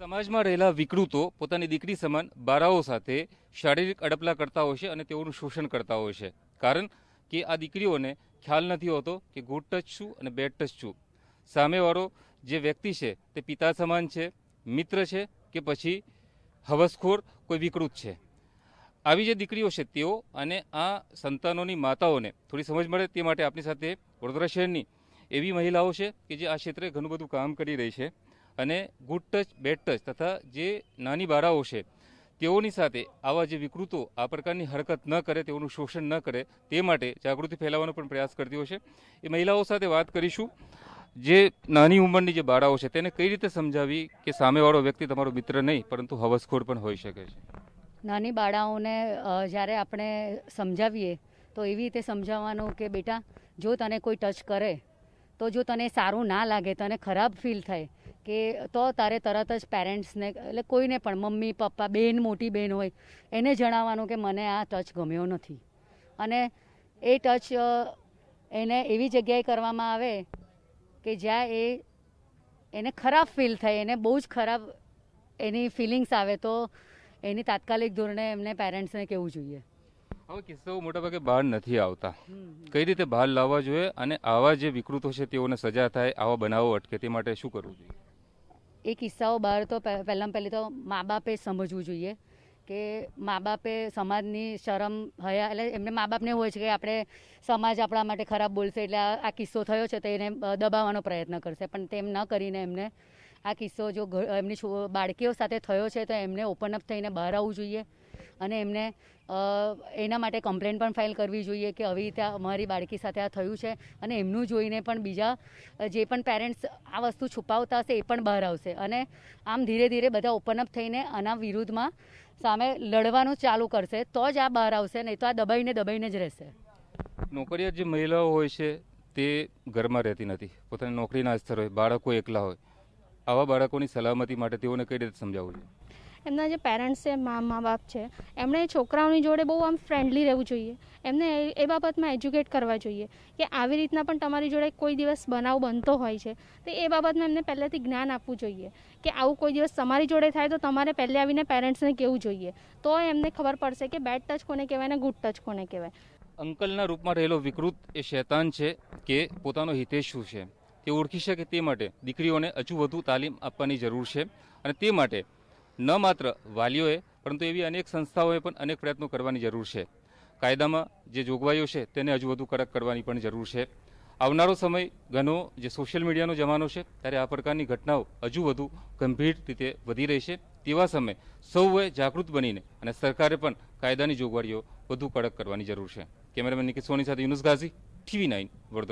સમાજમાં રહેલા વિકૃતો પોતાની દીકરી સમાન બારાઓ સાથે શારીરિક અડપલા કરતા હોય છે અને તેઓનું શોષણ કરતા હોય છે કારણ કે આ દીકરીઓને ખ્યાલ નથી હોતો કે ગુડ ટચ છું અને બેડ ટચ છું સામેવાળો જે વ્યક્તિ છે તે પિતા સમાન છે મિત્ર છે કે પછી હવસખોર કોઈ વિકૃત છે આવી જે દીકરીઓ છે તેઓ અને આ સંતાનોની માતાઓને થોડી સમજ મળે તે માટે આપણી સાથે વડોદરા શહેરની એવી મહિલાઓ છે કે જે આ ક્ષેત્રે ઘણું બધું કામ કરી રહી છે અને ગુડ ટચ બેડ ટચ તથા જે નાની બાળાઓ છે તેઓની સાથે આવા જે વિકૃતો આ પ્રકારની હરકત ન કરે તેઓનું શોષણ ન કરે તે માટે જાગૃતિ ફેલાવવાનો પણ પ્રયાસ કરતી હોય છે એ મહિલાઓ સાથે વાત કરીશું જે નાની ઉંમરની જે બાળાઓ છે તેને કઈ રીતે સમજાવી કે સામેવાળો વ્યક્તિ તમારો મિત્ર નહીં પરંતુ હવસખોર પણ હોઈ શકે છે નાની બાળાઓને જ્યારે આપણે સમજાવીએ તો એવી રીતે સમજાવવાનું કે બેટા જો તને કોઈ ટચ કરે તો જો તને સારું ના લાગે તને ખરાબ ફીલ થાય કે તો તારે તરત જ પેરેન્ટ્સને એટલે કોઈને પણ મમ્મી પપ્પા બેન મોટી બેન હોય એને જણાવવાનું કે મને આ ટચ ગમ્યો નથી અને એ ટચ એને એવી જગ્યાએ કરવામાં આવે કે જ્યાં એ એને ખરાબ ફીલ થાય એને બહુ જ ખરાબ એની ફિલિંગ્સ આવે તો એની તાત્કાલિક ધોરણે એમને પેરેન્ટ્સને કહેવું જોઈએ હવે કિસ્સાઓ મોટાભાગે બહાર નથી આવતા કઈ રીતે બહાર લાવવા જોઈએ અને આવા જે વિકૃતો છે તેઓને સજા થાય આવા બનાવો અટકે તે માટે શું કરવું જોઈએ એ કિસ્સાઓ બહાર તો પહેલાં પહેલી તો મા બાપે સમજવું જોઈએ કે મા બાપે સમાજની શરમ હયા એટલે એમને મા બાપને હોય છે કે આપણે સમાજ આપણા માટે ખરાબ બોલશે એટલે આ કિસ્સો થયો છે તો એને દબાવવાનો પ્રયત્ન કરશે પણ તેમ ન કરીને એમને આ કિસ્સો જો એમની બાળકીઓ સાથે થયો છે તો એમને ઓપન અપ થઈને બહાર આવવું જોઈએ અને એમને એના માટે કમ્પ્લેન પણ ફાઇલ કરવી જોઈએ કે આવી રીતે અમારી બાળકી સાથે આ થયું છે અને એમનું જોઈને પણ બીજા જે પણ પેરેન્ટ્સ આ વસ્તુ છુપાવતા હશે એ પણ બહાર આવશે અને આમ ધીરે ધીરે બધા ઓપન અપ થઈને આના વિરુદ્ધમાં સામે લડવાનું ચાલુ કરશે તો જ આ બહાર આવશે નહીં તો આ દબાઈને દબાઈને જ રહેશે નોકરીઓ જે મહિલાઓ હોય છે તે ઘરમાં રહેતી નથી પોતાની નોકરીના સ્તર હોય બાળકો એકલા હોય આવા બાળકોની સલામતી માટે તેઓને કઈ રીતે સમજાવવું જોઈએ એમના જે પેરેન્ટ્સ છે મા મા બાપ છે એમણે છોકરાઓની જોડે બહુ આમ ફ્રેન્ડલી રહેવું જોઈએ એમને એ બાબતમાં એજ્યુકેટ કરવા જોઈએ કે આવી રીતના પણ તમારી જોડે કોઈ દિવસ બનાવ બનતો હોય છે તો એ બાબતમાં એમને પહેલેથી જ્ઞાન આપવું જોઈએ કે આવું કોઈ દિવસ તમારી જોડે થાય તો તમારે પહેલે આવીને પેરેન્ટ્સને કહેવું જોઈએ તો એમને ખબર પડશે કે બેડ ટચ કોને કહેવાય ને ગુડ ટચ કોને કહેવાય અંકલના રૂપમાં રહેલો વિકૃત એ શૈતાન છે કે પોતાનો હિતેશ શું છે તે ઓળખી શકે તે માટે દીકરીઓને હજુ વધુ તાલીમ આપવાની જરૂર છે અને તે માટે ન માત્ર વાલીઓએ પરંતુ એવી અનેક સંસ્થાઓએ પણ અનેક પ્રયત્નો કરવાની જરૂર છે કાયદામાં જે જોગવાઈઓ છે તેને હજુ વધુ કડક કરવાની પણ જરૂર છે આવનારો સમય ઘણો જે સોશિયલ મીડિયાનો જમાનો છે ત્યારે આ પ્રકારની ઘટનાઓ હજુ વધુ ગંભીર રીતે વધી રહી છે તેવા સમયે સૌએ જાગૃત બનીને અને સરકારે પણ કાયદાની જોગવાઈઓ વધુ કડક કરવાની જરૂર છે કેમેરામેન નિકેશ સોની સાથે યુનુસ ગાઝી ટીવી નાઇન વડોદરા